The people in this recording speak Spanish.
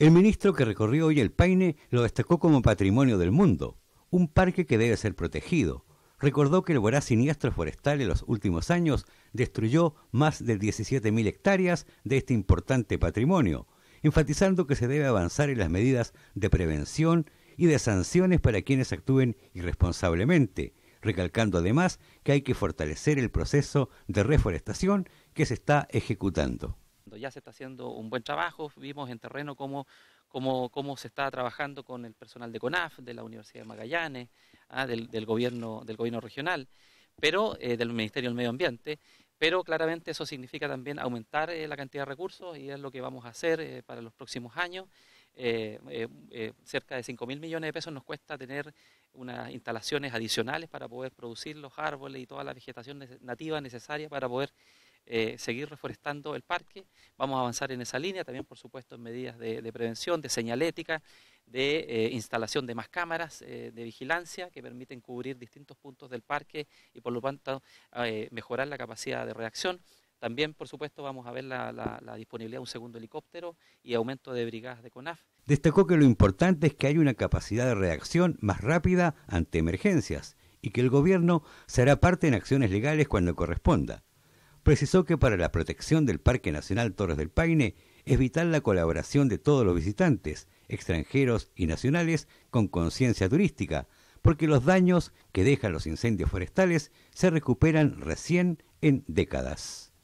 El ministro que recorrió hoy el Paine lo destacó como patrimonio del mundo, un parque que debe ser protegido. Recordó que el voraz siniestro forestal en los últimos años destruyó más de 17.000 hectáreas de este importante patrimonio, enfatizando que se debe avanzar en las medidas de prevención y de sanciones para quienes actúen irresponsablemente, recalcando además que hay que fortalecer el proceso de reforestación que se está ejecutando. Ya se está haciendo un buen trabajo, vimos en terreno cómo, cómo, cómo se está trabajando con el personal de CONAF, de la Universidad de Magallanes, ah, del, gobierno, del gobierno regional, pero eh, del Ministerio del Medio Ambiente. Pero claramente eso significa también aumentar eh, la cantidad de recursos y es lo que vamos a hacer eh, para los próximos años. cerca de 5 mil millones de pesos nos cuesta tener unas instalaciones adicionales para poder producir los árboles y toda la vegetación nativa necesaria para poder eh, seguir reforestando el parque. Vamos a avanzar en esa línea, también por supuesto en medidas de, prevención, de señalética, de eh, instalación de más cámaras eh, de vigilancia que permiten cubrir distintos puntos del parque y por lo tanto mejorar la capacidad de reacción. También, por supuesto, vamos a ver la, disponibilidad de un segundo helicóptero y aumento de brigadas de CONAF. Destacó que lo importante es que haya una capacidad de reacción más rápida ante emergencias y que el gobierno será parte en acciones legales cuando corresponda precisó que para la protección del Parque Nacional Torres del Paine es vital la colaboración de todos los visitantes, extranjeros y nacionales, con conciencia turística, porque los daños que dejan los incendios forestales se recuperan recién en décadas.